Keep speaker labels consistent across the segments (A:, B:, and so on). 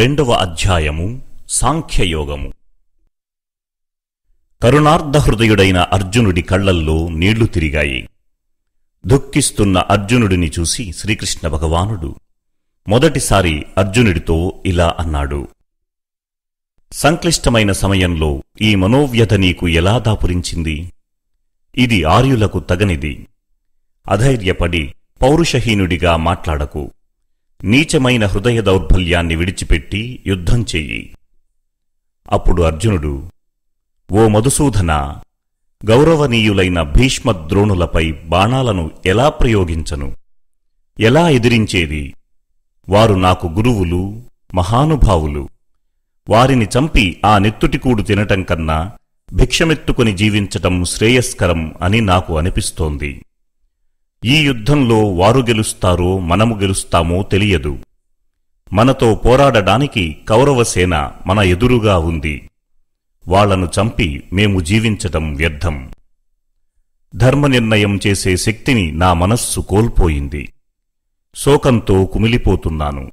A: రెండవ అధ్యాయము సాంఖ్యయోగము కరుణార్ధహృదయుడైన అర్జునుడి కళ్లల్లో నీళ్లు తిరిగాయి దుఃఖిస్తున్న అర్జునుడిని చూసి శ్రీకృష్ణ భగవానుడు మొదటిసారి అర్జునుడితో ఇలా అన్నాడు సంక్లిష్టమైన సమయంలో ఈ మనోవ్యత నీకు ఎలా దాపురించింది ఇది ఆర్యులకు తగనిది అధైర్యపడి పౌరుషహీనుడిగా మాట్లాడకు నీచమైన హృదయ దౌర్బల్యాన్ని విడిచిపెట్టి యుద్ధం చెయ్యి అప్పుడు అర్జునుడు ఓ మధుసూధన గౌరవనీయులైన భీష్మద్రోణులపై బాణాలను ఎలా ప్రయోగించను ఎలా ఎదిరించేది వారు నాకు గురువులు మహానుభావులు వారిని చంపి ఆ నెత్తుటికూడు తినటం కన్నా భిక్షమెత్తుకుని జీవించటం శ్రేయస్కరం అని నాకు అనిపిస్తోంది ఈ యుద్ధంలో వారు గెలుస్తారో మనము గెలుస్తామో తెలియదు మనతో పోరాడడానికి కౌరవసేన మన ఎదురుగా ఉంది వాళ్లను చంపి మేము జీవించటం వ్యర్థం ధర్మనిర్ణయం చేసే శక్తిని నా మనస్సు కోల్పోయింది శోకంతో కుమిలిపోతున్నాను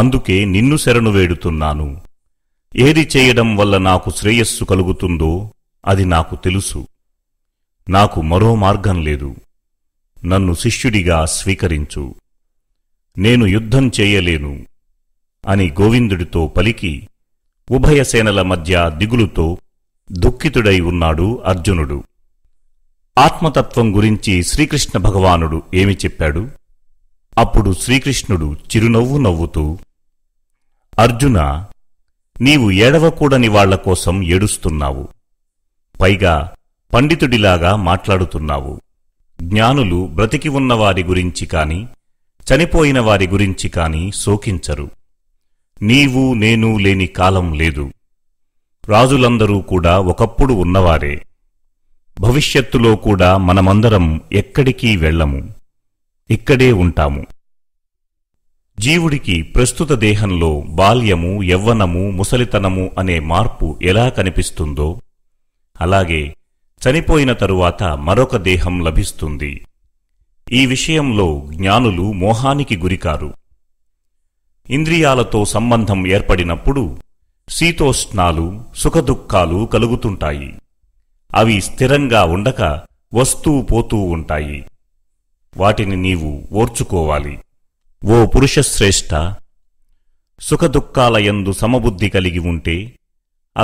A: అందుకే నిన్ను శరణు వేడుతున్నాను ఏది చేయడం వల్ల నాకు శ్రేయస్సు కలుగుతుందో అది నాకు తెలుసు నాకు మరో మార్గం లేదు నన్ను శిష్యుడిగా స్వీకరించు నేను యుద్ధం చేయలేను అని గోవిందుడితో పలికి ఉభయ సేనల మధ్య దిగులుతో దుఃఖితుడై ఉన్నాడు అర్జునుడు ఆత్మతత్వం గురించి శ్రీకృష్ణ భగవానుడు ఏమి చెప్పాడు అప్పుడు శ్రీకృష్ణుడు చిరునవ్వు నవ్వుతూ అర్జున నీవు ఏడవకూడని వాళ్ల కోసం ఏడుస్తున్నావు పైగా పండితుడిలాగా మాట్లాడుతున్నావు జ్ఞానులు బ్రతికి ఉన్నవారి గురించి కాని చనిపోయిన వారి గురించి కాని శోకించరు నీవు నేను లేని కాలం లేదు రాజులందరూ కూడా ఒకప్పుడు ఉన్నవారే భవిష్యత్తులో కూడా మనమందరం ఎక్కడికీ వెళ్ళము ఇక్కడే ఉంటాము జీవుడికి ప్రస్తుత దేహంలో బాల్యము యవ్వనము ముసలితనము అనే మార్పు ఎలా కనిపిస్తుందో అలాగే చనిపోయిన తరువాత మరొక దేహం లభిస్తుంది ఈ విషయంలో జ్ఞానులు మోహానికి గురికారు ఇంద్రియాలతో సంబంధం ఏర్పడినప్పుడు శీతోష్ణాలు సుఖదుఖాలు కలుగుతుంటాయి అవి స్థిరంగా ఉండక వస్తూ పోతూ ఉంటాయి వాటిని నీవు ఓర్చుకోవాలి ఓ పురుషశ్రేష్ఠ సుఖదుఖాలయందు సమబుద్ధి కలిగి ఉంటే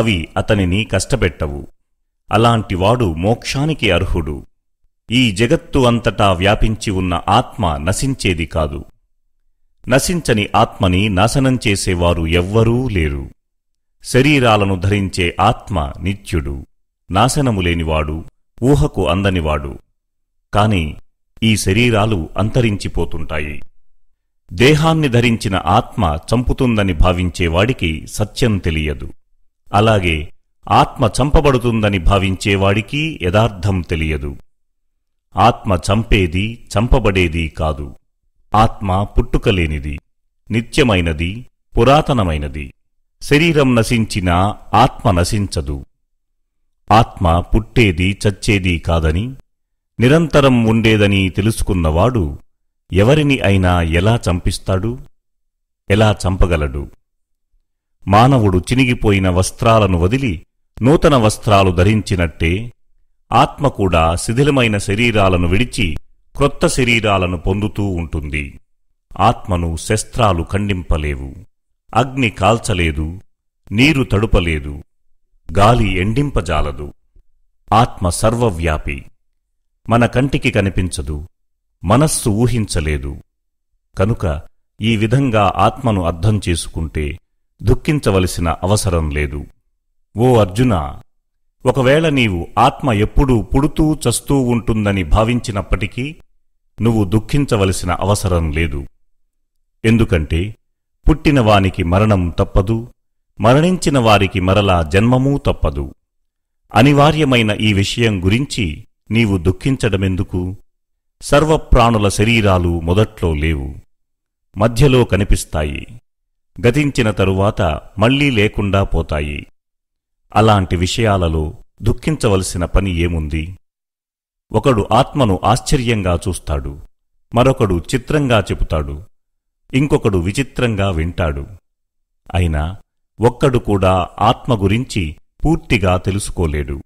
A: అవి అతనిని కష్టపెట్టవు అలాంటివాడు మోక్షానికి అర్హుడు ఈ జగత్తు అంతటా వ్యాపించి ఉన్న ఆత్మ నశించేది కాదు నశించని ఆత్మని నాశనం చేసేవారు ఎవ్వరూ లేరు శరీరాలను ధరించే ఆత్మ నిత్యుడు నాశనము లేనివాడు ఊహకు అందనివాడు కాని ఈ శరీరాలు అంతరించిపోతుంటాయి దేహాన్ని ధరించిన ఆత్మ చంపుతుందని భావించేవాడికి సత్యం తెలియదు అలాగే ఆత్మ చంపబడుతుందని భావించేవాడికి యథార్థం తెలియదు ఆత్మ చంపేది చంపబడేది కాదు ఆత్మ పుట్టుకలేనిది నిత్యమైనది పురాతనమైనది శరీరం నశించినా ఆత్మ నశించదు ఆత్మ పుట్టేది చచ్చేది కాదని నిరంతరం ఉండేదని తెలుసుకున్నవాడు ఎవరిని అయినా ఎలా చంపిస్తాడు ఎలా చంపగలడు మానవుడు చినిగిపోయిన వస్త్రాలను వదిలి నూతన వస్త్రాలు ధరించినట్టే ఆత్మ కూడా శిథిలమైన శరీరాలను విడిచి క్రొత్త శరీరాలను పొందుతూ ఉంటుంది ఆత్మను శస్త్రాలు ఖండింపలేవు అగ్ని కాల్చలేదు నీరు తడుపలేదు గాలి ఎండింపజాలదు ఆత్మ సర్వవ్యాపి మన కంటికి కనిపించదు మనస్సు ఊహించలేదు కనుక ఈ విధంగా ఆత్మను అర్థం చేసుకుంటే దుఃఖించవలసిన అవసరం లేదు ఓ అర్జున ఒకవేళ నీవు ఆత్మ ఎప్పుడూ పుడుతూ చస్తూ ఉంటుందని భావించినప్పటికీ నువ్వు దుఃఖించవలసిన అవసరం లేదు ఎందుకంటే పుట్టినవానికి మరణం తప్పదు మరణించిన వారికి మరలా జన్మమూ తప్పదు అనివార్యమైన ఈ విషయం గురించి నీవు దుఃఖించడమెందుకు సర్వప్రాణుల శరీరాలు మొదట్లో లేవు మధ్యలో కనిపిస్తాయి గతించిన తరువాత మళ్లీ లేకుండా పోతాయి అలాంటి విషయాలలో దుఃఖించవలసిన పని ఏముంది ఒకడు ఆత్మను ఆశ్చర్యంగా చూస్తాడు మరొకడు చిత్రంగా చెబుతాడు ఇంకొకడు విచిత్రంగా వింటాడు అయినా ఒక్కడు కూడా ఆత్మ గురించి పూర్తిగా తెలుసుకోలేడు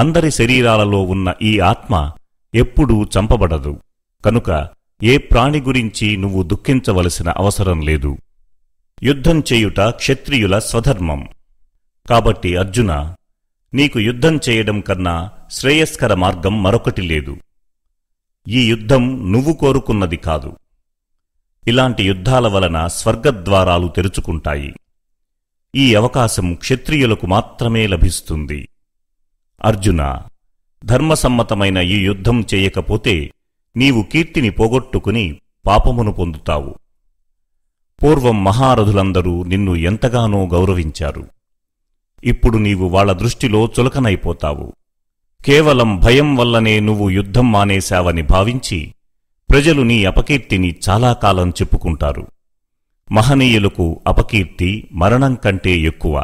A: అందరి శరీరాలలో ఉన్న ఈ ఆత్మ ఎప్పుడూ చంపబడదు కనుక ఏ ప్రాణి గురించి నువ్వు దుఃఖించవలసిన అవసరం లేదు యుద్ధం చేయుట క్షత్రియుల స్వధర్మం కాబట్టి అర్జున నీకు యుద్ధం చేయడం కన్నా శ్రేయస్కర మార్గం మరొకటి లేదు ఈ యుద్ధం నువ్వు కోరుకున్నది కాదు ఇలాంటి యుద్ధాల వలన స్వర్గద్వారాలు తెరుచుకుంటాయి ఈ అవకాశం క్షత్రియులకు మాత్రమే లభిస్తుంది అర్జున ధర్మసమ్మతమైన ఈ యుద్ధం చేయకపోతే నీవు కీర్తిని పోగొట్టుకుని పాపమును పొందుతావు పూర్వం మహారథులందరూ నిన్ను ఎంతగానో గౌరవించారు ఇప్పుడు నీవు వాళ్ల దృష్టిలో చులకనైపోతావు కేవలం భయం వల్లనే నువ్వు యుద్ధం మానేశావని భావించి ప్రజలు నీ అపకీర్తిని చాలా కాలం చెప్పుకుంటారు మహనీయులకు అపకీర్తి మరణం కంటే ఎక్కువ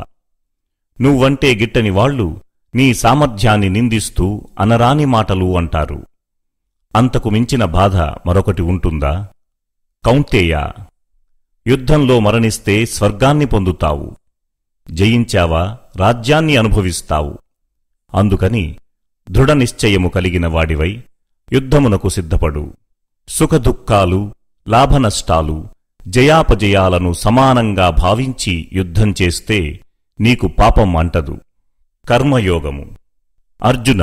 A: నువ్వంటే గిట్టని వాళ్లు నీ సామర్థ్యాన్ని నిందిస్తూ అనరాని మాటలు అంటారు అంతకు మించిన బాధ మరొకటి ఉంటుందా కౌంతేయ యుద్ధంలో మరణిస్తే స్వర్గాన్ని పొందుతావు జయించావా రాజ్యాన్ని అనుభవిస్తావు అందుకని దృఢనిశ్చయము కలిగిన వాడివై యుద్ధమునకు సిద్ధపడు సుఖదుఖాలు లాభనష్టాలు జయాపజయాలను సమానంగా భావించి యుద్ధం చేస్తే నీకు పాపం అంటదు కర్మయోగము అర్జున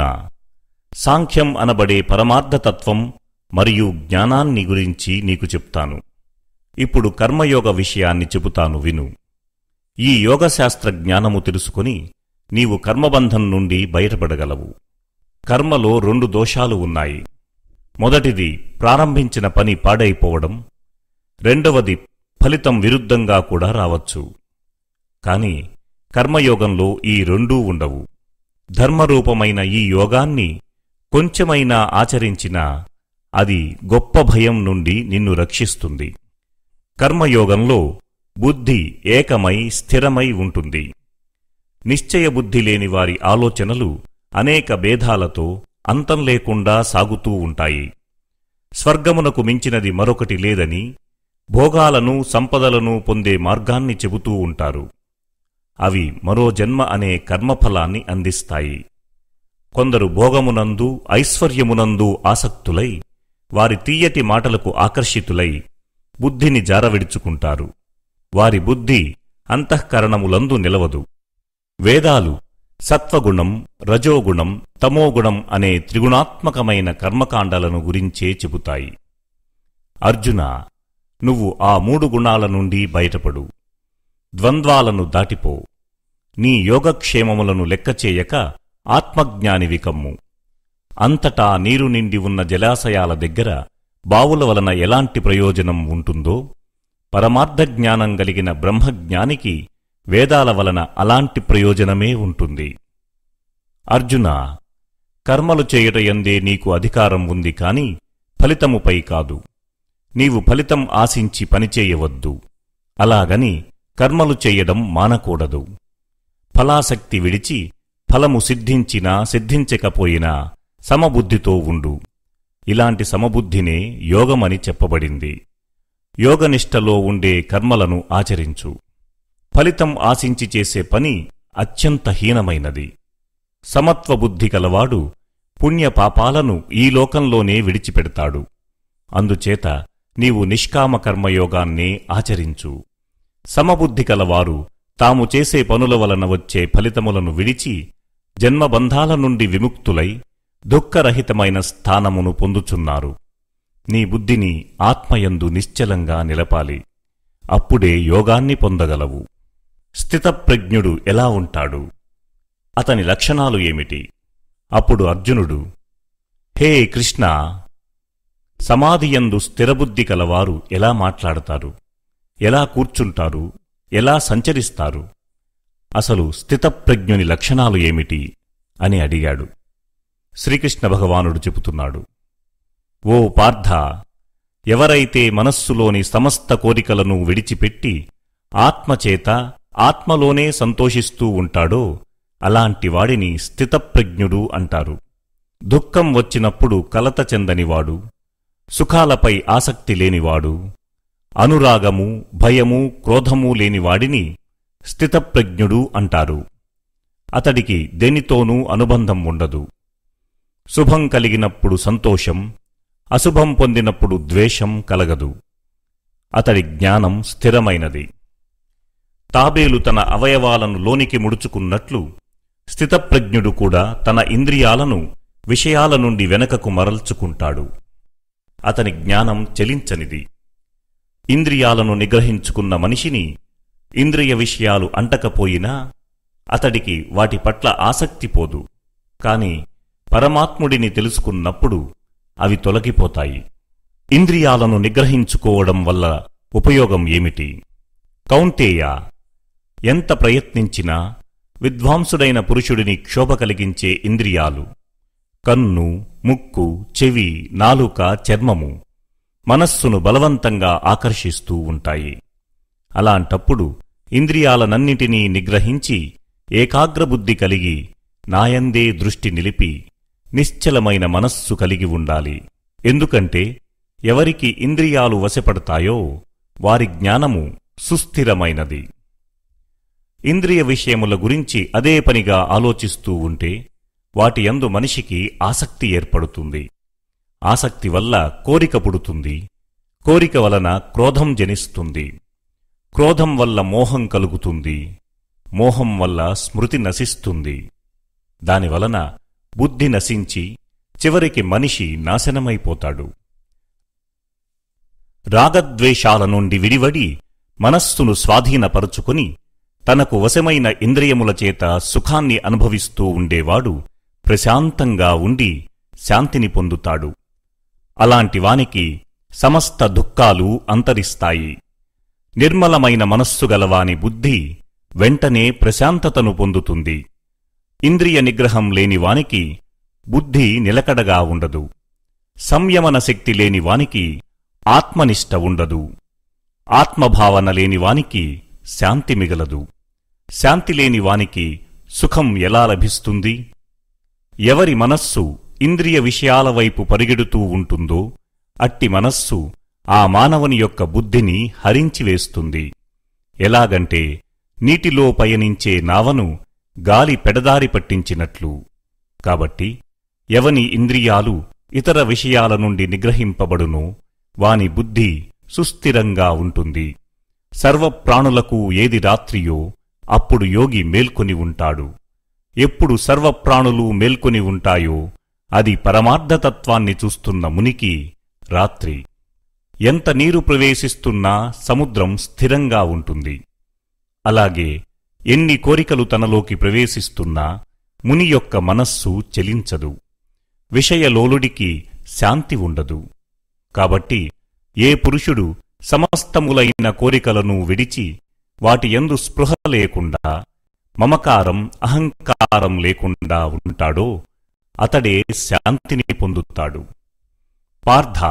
A: సాంఖ్యం అనబడే పరమార్థతత్వం మరియు జ్ఞానాన్ని గురించి నీకు చెప్తాను ఇప్పుడు కర్మయోగ విషయాన్ని చెబుతాను విను ఈ యోగశాస్త్ర జ్ఞానము తెలుసుకుని నీవు కర్మబంధం నుండి బయటపడగలవు కర్మలో రెండు దోషాలు ఉన్నాయి మొదటిది ప్రారంభించిన పని పాడైపోవడం రెండవది ఫలితం విరుద్ధంగా కూడా రావచ్చు కాని కర్మయోగంలో ఈ రెండూ ఉండవు ధర్మరూపమైన ఈ యోగాన్ని కొంచెమైనా ఆచరించినా అది గొప్ప భయం నుండి నిన్ను రక్షిస్తుంది కర్మయోగంలో బుద్ధి ఏకమై స్థిరమై ఉంటుంది నిశ్చయబుద్ధి లేని వారి ఆలోచనలు అనేక భేదాలతో అంతం లేకుండా సాగుతూ ఉంటాయి స్వర్గమునకు మించినది మరొకటి లేదని భోగాలను సంపదలను పొందే మార్గాన్ని చెబుతూ ఉంటారు అవి మరో జన్మ అనే కర్మఫలాన్ని అందిస్తాయి కొందరు భోగమునందు ఐశ్వర్యమునందు ఆసక్తులై వారి తీయటి మాటలకు ఆకర్షితులై బుద్ధిని జారవిడుచుకుంటారు వారి బుద్ధి అంతఃకరణములందు నిలవదు వేదాలు సత్వగుణం రజోగుణం తమోగుణం అనే త్రిగుణాత్మకమైన కర్మకాండాలను గురించే చెబుతాయి అర్జున నువ్వు ఆ మూడు గుణాల నుండి బయటపడు ద్వంద్వాలను దాటిపో నీ యోగక్షేమములను లెక్కచేయక ఆత్మజ్ఞానివి కమ్ము అంతటా నీరు నిండి ఉన్న జలాశయాల దగ్గర బావుల వలన ఎలాంటి ప్రయోజనం ఉంటుందో పరమార్థ జ్ఞానం కలిగిన బ్రహ్మజ్ఞానికి వేదాల వలన అలాంటి ప్రయోజనమే ఉంటుంది అర్జున కర్మలు చేయటయందే నీకు అధికారం ఉంది కాని ఫలితముపై కాదు నీవు ఫలితం ఆశించి పనిచేయవద్దు అలాగని కర్మలు చేయడం మానకూడదు ఫలాసక్తి విడిచి ఫలము సిద్ధించినా సిద్ధించకపోయినా సమబుద్ధితో ఉండు ఇలాంటి సమబుద్ధినే యోగమని చెప్పబడింది యోగనిష్టలో ఉండే కర్మలను ఆచరించు ఫలితం ఆశించి చేసే పని అత్యంత హీనమైనది సమత్వబుద్ధి కలవాడు పుణ్యపాపాలను ఈ లోకంలోనే విడిచిపెడతాడు అందుచేత నీవు నిష్కామ ఆచరించు సమబుద్ధి కలవారు తాము చేసే పనుల వలన వచ్చే ఫలితములను విడిచి జన్మబంధాల నుండి విముక్తులై దుఃఖరహితమైన స్థానమును పొందుచున్నారు నీ బుద్ధిని ఆత్మయందు నిశ్చలంగా నిలపాలి అప్పుడే యోగాన్ని పొందగలవు స్థితప్రజ్ఞుడు ఎలా ఉంటాడు అతని లక్షణాలు ఏమిటి అప్పుడు అర్జునుడు హే కృష్ణ సమాధియందు స్థిరబుద్ధి కలవారు ఎలా మాట్లాడతారు ఎలా కూర్చుంటారు ఎలా సంచరిస్తారు అసలు స్థితప్రజ్ఞుని లక్షణాలు ఏమిటి అని అడిగాడు శ్రీకృష్ణ భగవానుడు చెబుతున్నాడు ఓ పార్థ ఎవరైతే మనస్సులోని సమస్త కోరికలను విడిచిపెట్టి ఆత్మచేత ఆత్మలోనే సంతోషిస్తూ ఉంటాడో అలాంటివాడిని స్థితప్రజ్ఞుడు అంటారు దుఃఖం వచ్చినప్పుడు కలత చెందనివాడు సుఖాలపై ఆసక్తి లేనివాడు అనురాగము భయము క్రోధము లేనివాడిని స్థితప్రజ్ఞుడు అంటారు అతడికి దేనితోనూ అనుబంధం ఉండదు శుభం కలిగినప్పుడు సంతోషం అశుభం పొందినప్పుడు ద్వేషం కలగదు అతడి జ్ఞానం స్థిరమైనది తాబేలు తన అవయవాలను లోనికి ముడుచుకున్నట్లు స్థితప్రజ్ఞుడు కూడా తన ఇంద్రియాలను విషయాల నుండి వెనకకు మరల్చుకుంటాడు అతని జ్ఞానం చలించనిది ఇంద్రియాలను నిగ్రహించుకున్న మనిషిని ఇంద్రియ విషయాలు అంటకపోయినా అతడికి వాటి పట్ల ఆసక్తి పోదు కాని పరమాత్ముడిని తెలుసుకున్నప్పుడు అవి తొలగిపోతాయి ఇంద్రియాలను నిగ్రహించుకోవడం వల్ల ఉపయోగం ఏమిటి కౌంతేయ ఎంత ప్రయత్నించినా విద్వాంసుడైన పురుషుడిని క్షోభ కలిగించే ఇంద్రియాలు కన్ను ముక్కు చెవి నాలుక చర్మము మనస్సును బలవంతంగా ఆకర్షిస్తూ ఉంటాయి అలాంటప్పుడు ఇంద్రియాలనన్నిటినీ నిగ్రహించి ఏకాగ్రబుద్ధి కలిగి నాయందే దృష్టి నిలిపి నిశ్చలమైన మనస్సు కలిగి ఉండాలి ఎందుకంటే ఎవరికి ఇంద్రియాలు వశపడతాయో వారి జ్ఞానము సుస్థిరమైనది ఇంద్రియ విషయముల గురించి అదే పనిగా ఆలోచిస్తూ ఉంటే వాటి యందు మనిషికి ఆసక్తి ఏర్పడుతుంది ఆసక్తి వల్ల కోరిక పుడుతుంది కోరిక వలన క్రోధం జనిస్తుంది క్రోధం వల్ల మోహం కలుగుతుంది మోహం వల్ల స్మృతి నశిస్తుంది దానివలన బుద్ధి నశించి చివరికి మనిషి నాశనమైపోతాడు రాగద్వేషాల నుండి విడివడి మనస్సును స్వాధీనపరుచుకుని తనకు వశమైన ఇంద్రియముల చేత సుఖాన్ని అనుభవిస్తూ ఉండేవాడు ప్రశాంతంగా ఉండి శాంతిని పొందుతాడు అలాంటి వానికి సమస్త దుఃఖాలు అంతరిస్తాయి నిర్మలమైన మనస్సు గలవాని బుద్ధి వెంటనే ప్రశాంతతను పొందుతుంది ఇంద్రియ నిగ్రహం లేనివానికి బుద్ధి నిలకడగా ఉండదు సంయమన శక్తి లేనివానికి ఆత్మనిష్ట ఉండదు ఆత్మభావన లేనివానికి శాంతి మిగలదు శాంతి వానికి సుఖం ఎలా లభిస్తుంది ఎవరి మనస్సు ఇంద్రియ విషయాల వైపు పరిగెడుతూ ఉంటుందో అట్టి మనస్సు ఆ మానవుని యొక్క బుద్ధిని హరించివేస్తుంది ఎలాగంటే నీటిలో పయనించే నావను గాలి పెడదారి పట్టించినట్లు కాబట్టి ఎవని ఇంద్రియాలు ఇతర విషయాల నుండి నిగ్రహింపబడునో వాని బుద్ధి సుస్థిరంగా ఉంటుంది సర్వప్రాణులకు ఏది రాత్రియో అప్పుడు యోగి మేల్కొని ఉంటాడు ఎప్పుడు సర్వప్రాణులు మేల్కొని ఉంటాయో అది పరమార్థతత్వాన్ని చూస్తున్న మునికి రాత్రి ఎంత నీరు ప్రవేశిస్తున్నా సముద్రం స్థిరంగా ఉంటుంది అలాగే ఎన్ని కోరికలు తనలోకి ప్రవేశిస్తున్నా ముని యొక్క మనస్సు చెలించదు విషయలోలుడికి శాంతి ఉండదు కాబట్టి ఏ పురుషుడు సమస్తములైన కోరికలను విడిచి వాటి ఎందు స్పృహ లేకుండా మమకారం అహంకారం లేకుండా ఉంటాడో అతడే శాంతిని పొందుతాడు పార్థ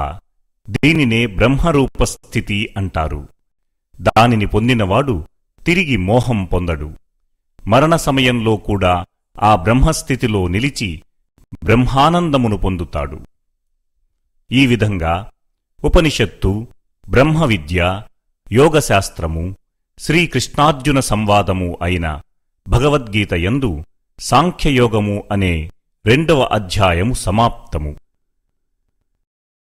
A: దీనినే బ్రహ్మరూపస్థితి అంటారు దానిని పొందినవాడు తిరిగి మోహం పొందడు మరణ సమయంలో కూడా ఆ బ్రహ్మస్థితిలో నిలిచి బ్రహ్మానందమును పొందుతాడు ఈ విధంగా ఉపనిషత్తు బ్రహ్మవిద్య యోగశాస్త్రము శ్రీకృష్ణార్జున సంవాదము అయిన భగవద్గీత యందు సాంఖ్యయోగము అనే రెండవ అధ్యాయము సమాప్తము